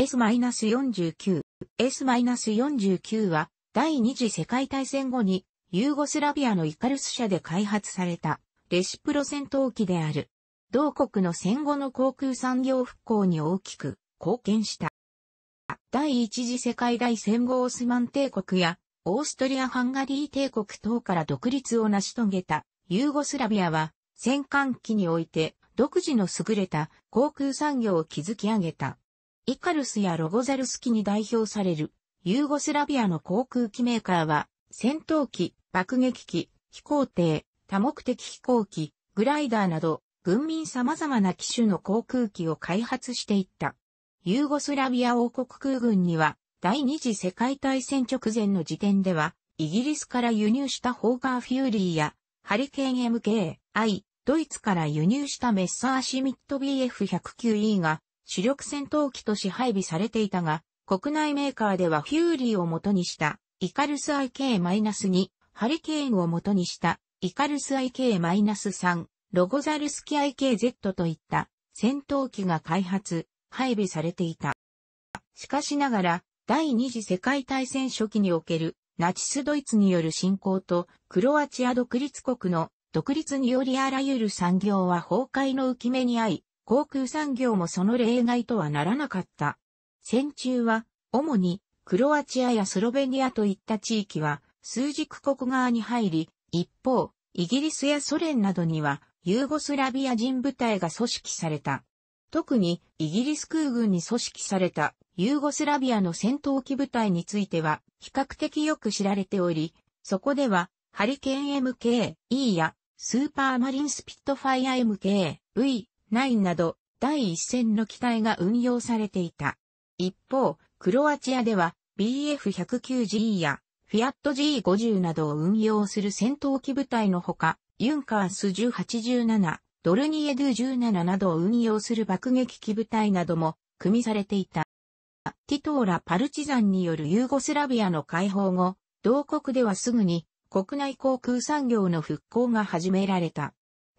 S-49。S-49 は、第二次世界大戦後に、ユーゴスラビアのイカルス社で開発された、レシプロ戦闘機である。同国の戦後の航空産業復興に大きく貢献した。第一次世界大戦後オスマン帝国やオーストリア・ハンガリー帝国等から独立を成し遂げたユーゴスラビアは戦艦機において独自の優れた航空産業を築き上げた。イカルスやロゴザルス機に代表される、ユーゴスラビアの航空機メーカーは、戦闘機、爆撃機、飛行艇、多目的飛行機、グライダーなど、軍民様々な機種の航空機を開発していった。ユーゴスラビア王国空軍には、第二次世界大戦直前の時点では、イギリスから輸入したホーガーフューリーや、ハリケーン MKI、ドイツから輸入したメッサーシミット BF109E が主力戦闘機とし配備されていたが、国内メーカーではフューリーを元にした、イカルス IK-2、ハリケーンを元にした、イカルス IK-3、ロゴザルスキ IKZ といった戦闘機が開発、配備されていた。しかしながら、第二次世界大戦初期におけるナチスドイツによる侵攻とクロアチア独立国の独立によりあらゆる産業は崩壊の浮き目にあい、航空産業もその例外とはならなかった。戦中は、主に、クロアチアやスロベニアといった地域は、数軸国側に入り、一方、イギリスやソ連などには、ユーゴスラビア人部隊が組織された。特に、イギリス空軍に組織された、ユーゴスラビアの戦闘機部隊については、比較的よく知られており、そこでは、ハリケーン MK、E や、スーパーマリンスピットファイア MK、V、9など、第一線の機体が運用されていた。一方、クロアチアでは BF109G やフィアット G50 などを運用する戦闘機部隊のほか、ユンカース1 8 7ドルニエドゥ17などを運用する爆撃機部隊なども組みされていた。ティトーラ・パルチザンによるユーゴスラビアの解放後、同国ではすぐに国内航空産業の復興が始められた。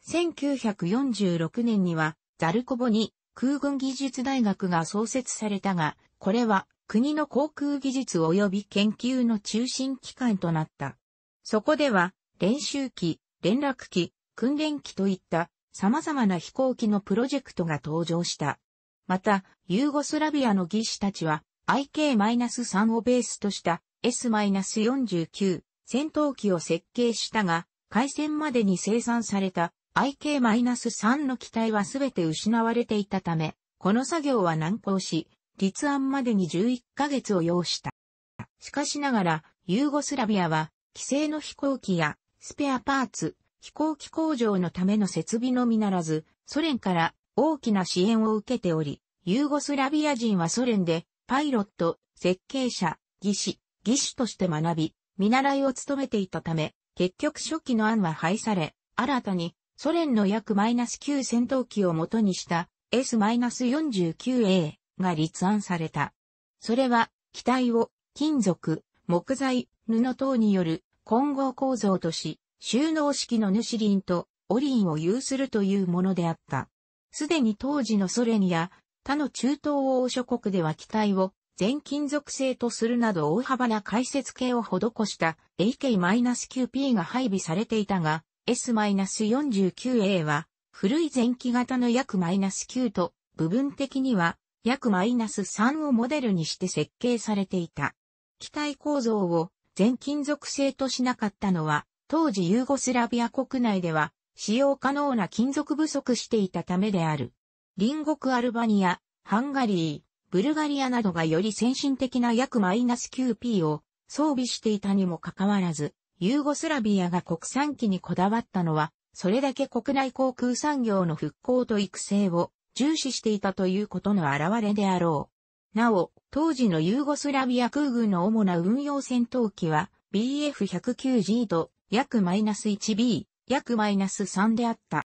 1946年には、ザルコボに空軍技術大学が創設されたが、これは国の航空技術及び研究の中心機関となった。そこでは、練習機、連絡機、訓練機といった様々な飛行機のプロジェクトが登場した。また、ユーゴスラビアの技師たちは IK-3 をベースとした S-49 戦闘機を設計したが、開戦までに生産された IK-3 の機体はすべて失われていたため、この作業は難航し、立案までに11ヶ月を要した。しかしながら、ユーゴスラビアは、規制の飛行機や、スペアパーツ、飛行機工場のための設備のみならず、ソ連から大きな支援を受けており、ユーゴスラビア人はソ連で、パイロット、設計者、技師、技師として学び、見習いを務めていたため、結局初期の案は廃され、新たにソ連の約 -9 戦闘機を元にした S-49A が立案された。それは、機体を金属、木材、布等による混合構造とし、収納式のヌシリンとオリンを有するというものであった。すでに当時のソ連や他の中東欧諸国では機体を全金属製とするなど大幅な解説系を施した AK-9P が配備されていたが、S-49A は、古い前期型の約 -9 と、部分的には、約 -3 をモデルにして設計されていた。機体構造を全金属製としなかったのは、当時ユーゴスラビア国内では、使用可能な金属不足していたためである。隣国アルバニア、ハンガリー、ブルガリアなどがより先進的な約 -9P を装備していたにもかかわらず、ユーゴスラビアが国産機にこだわったのは、それだけ国内航空産業の復興と育成を重視していたということの表れであろう。なお、当時のユーゴスラビア空軍の主な運用戦闘機は BF109G と約 1B、約3であった。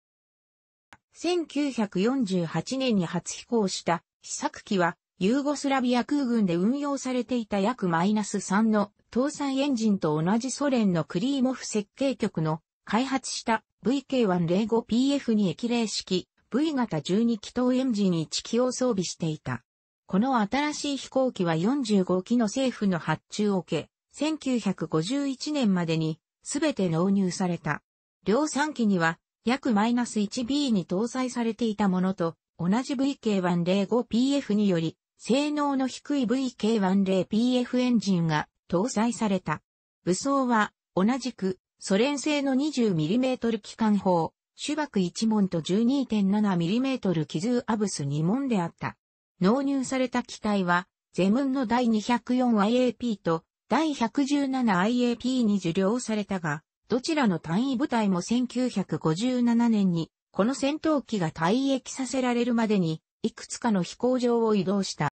1948年に初飛行した試作機はユーゴスラビア空軍で運用されていた約3の搭載エンジンと同じソ連のクリーモフ設計局の開発した VK105PF に液冷式 V 型12気筒エンジン1機を装備していた。この新しい飛行機は45機の政府の発注を受け、1951年までにすべて納入された。量産機には約マイナス 1B に搭載されていたものと同じ VK105PF により性能の低い VK10PF エンジンが搭載された。武装は、同じく、ソ連製の 20mm 機関砲、主爆1門と 12.7mm 機銃アブス2門であった。納入された機体は、ゼムンの第 204IAP と第 117IAP に受領されたが、どちらの単位部隊も1957年に、この戦闘機が退役させられるまでに、いくつかの飛行場を移動した。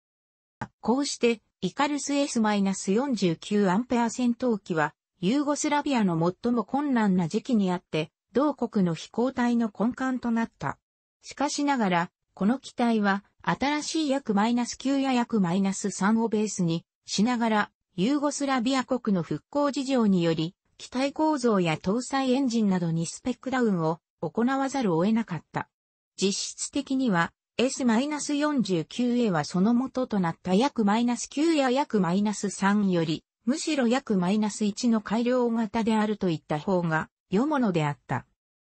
こうして、イカルス S-49 アンペア戦闘機は、ユーゴスラビアの最も困難な時期にあって、同国の飛行隊の根幹となった。しかしながら、この機体は、新しい約マイナス9や約マイナス3をベースにしながら、ユーゴスラビア国の復興事情により、機体構造や搭載エンジンなどにスペックダウンを行わざるを得なかった。実質的には S-49A はその元となった約マイナス -9 や約マイナス -3 より、むしろ約マイナス -1 の改良型であるといった方が、良ものであった。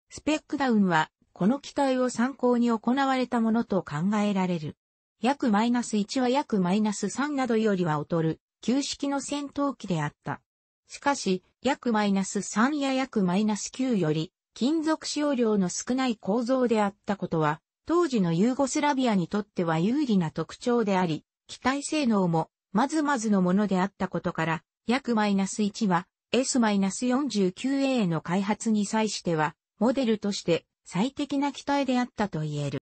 スペックダウンは、この機体を参考に行われたものと考えられる。約マイナス -1 は約マイナス -3 などよりは劣る、旧式の戦闘機であった。しかし、約マイナス -3 や約マイナス -9 より、金属使用量の少ない構造であったことは、当時のユーゴスラビアにとっては有利な特徴であり、機体性能もまずまずのものであったことから、約 -1 は S-49A の開発に際しては、モデルとして最適な機体であったと言える。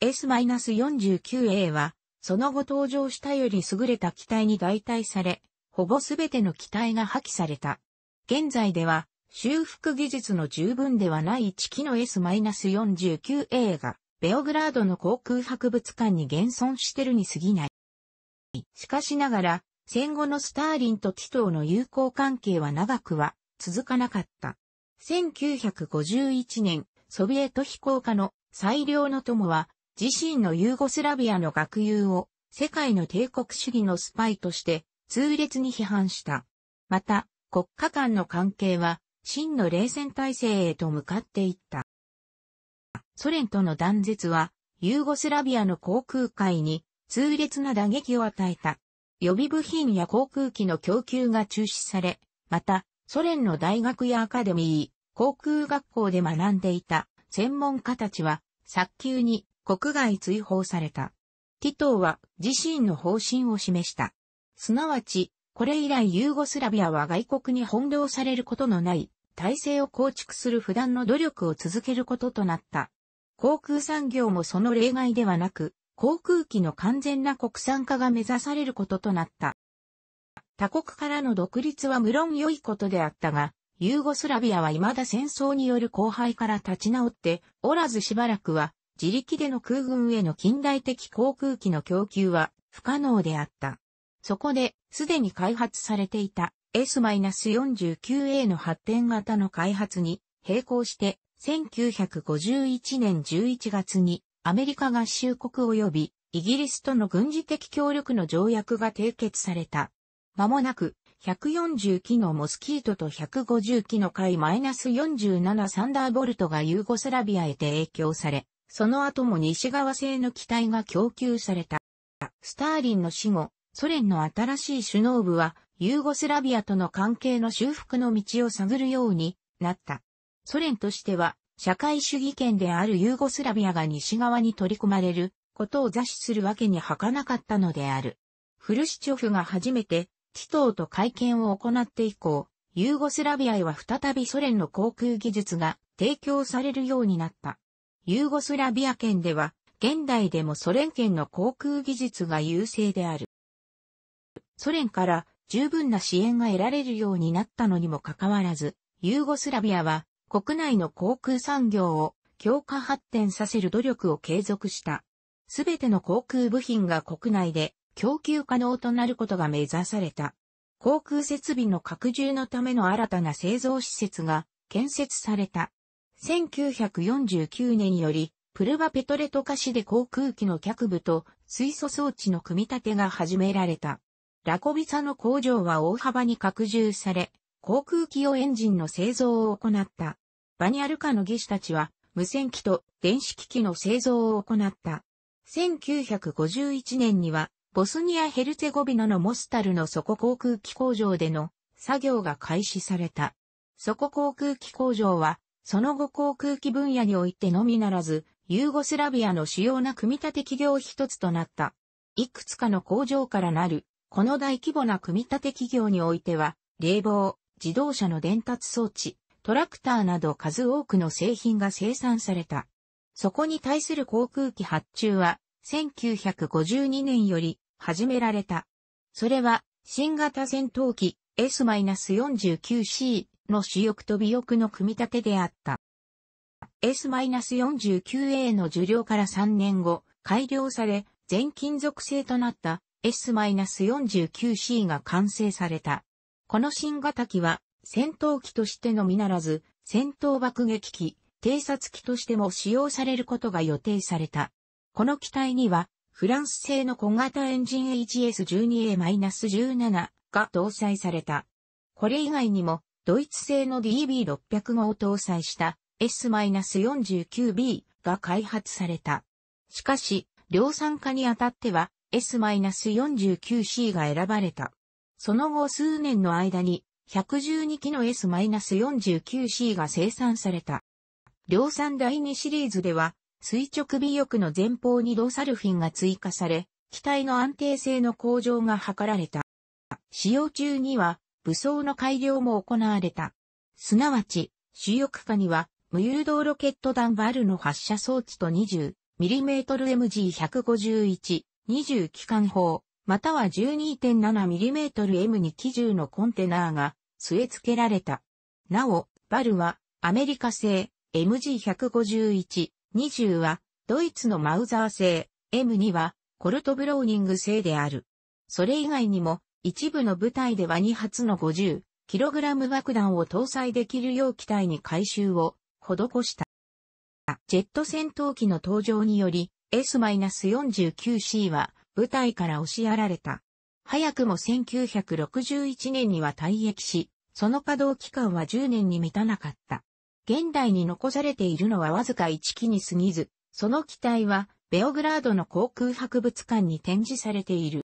S-49A は、その後登場したより優れた機体に代替され、ほぼすべての機体が破棄された。現在では、修復技術の十分ではない1機の S-49A がベオグラードの航空博物館に現存してるに過ぎない。しかしながら、戦後のスターリンとティトーの友好関係は長くは続かなかった。1951年、ソビエト飛行家の最良の友は、自身のユーゴスラビアの学友を世界の帝国主義のスパイとして痛烈に批判した。また、国家間の関係は真の冷戦体制へと向かっていった。ソ連との断絶は、ユーゴスラビアの航空界に痛烈な打撃を与えた。予備部品や航空機の供給が中止され、また、ソ連の大学やアカデミー、航空学校で学んでいた専門家たちは、早急に国外追放された。ティトーは自身の方針を示した。すなわち、これ以来ユーゴスラビアは外国に翻弄されることのない体制を構築する不断の努力を続けることとなった。航空産業もその例外ではなく、航空機の完全な国産化が目指されることとなった。他国からの独立は無論良いことであったが、ユーゴスラビアは未だ戦争による荒廃から立ち直っておらずしばらくは自力での空軍への近代的航空機の供給は不可能であった。そこで、すでに開発されていた S-49A の発展型の開発に並行して1951年11月にアメリカ合衆国及びイギリスとの軍事的協力の条約が締結された。まもなく、140機のモスキートと150機の海 -47 サンダーボルトがユーゴスラビアへ影響され、その後も西側製の機体が供給された。スターリンの死後、ソ連の新しい首脳部は、ユーゴスラビアとの関係の修復の道を探るようになった。ソ連としては、社会主義圏であるユーゴスラビアが西側に取り込まれることを座視するわけにはかなかったのである。フルシチョフが初めて、ティトーと会見を行って以降、ユーゴスラビアへは再びソ連の航空技術が提供されるようになった。ユーゴスラビア圏では、現代でもソ連圏の航空技術が優勢である。ソ連から十分な支援が得られるようになったのにもかかわらず、ユーゴスラビアは国内の航空産業を強化発展させる努力を継続した。すべての航空部品が国内で供給可能となることが目指された。航空設備の拡充のための新たな製造施設が建設された。1949年より、プルバペトレトカ市で航空機の脚部と水素装置の組み立てが始められた。ラコビサの工場は大幅に拡充され、航空機用エンジンの製造を行った。バニアルカの技師たちは、無線機と電子機器の製造を行った。1951年には、ボスニア・ヘルツェゴビナのモスタルの底航空機工場での作業が開始された。底航空機工場は、その後航空機分野においてのみならず、ユーゴスラビアの主要な組み立て企業一つとなった。いくつかの工場からなる、この大規模な組み立て企業においては、冷房、自動車の伝達装置、トラクターなど数多くの製品が生産された。そこに対する航空機発注は、1952年より始められた。それは、新型戦闘機 S-49C の主翼と尾翼の組み立てであった。S-49A の受領から3年後、改良され、全金属製となった S-49C が完成された。この新型機は戦闘機としてのみならず、戦闘爆撃機、偵察機としても使用されることが予定された。この機体には、フランス製の小型エンジン HS12A-17 が搭載された。これ以外にも、ドイツ製の DB605 を搭載した S-49B が開発された。しかし、量産化にあたっては S-49C が選ばれた。その後数年の間に112機の S-49C が生産された。量産第2シリーズでは、垂直尾翼の前方にドサルフィンが追加され、機体の安定性の向上が図られた。使用中には、武装の改良も行われた。すなわち、主翼下には、無誘導ロケット弾バルの発射装置と 20mm MG151、20機関砲、または 12.7mm-M に機銃のコンテナーが据え付けられた。なお、バルはアメリカ製 MG151、20はドイツのマウザー製、M2 はコルトブローニング製である。それ以外にも一部の部隊では2発の 50kg 爆弾を搭載できるよう機体に回収を施した。ジェット戦闘機の登場により S-49C は舞台から押しやられた。早くも1961年には退役し、その稼働期間は10年に満たなかった。現代に残されているのはわずか1機に過ぎず、その機体は、ベオグラードの航空博物館に展示されている。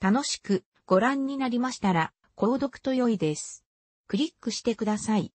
楽しくご覧になりましたら、購読と良いです。クリックしてください。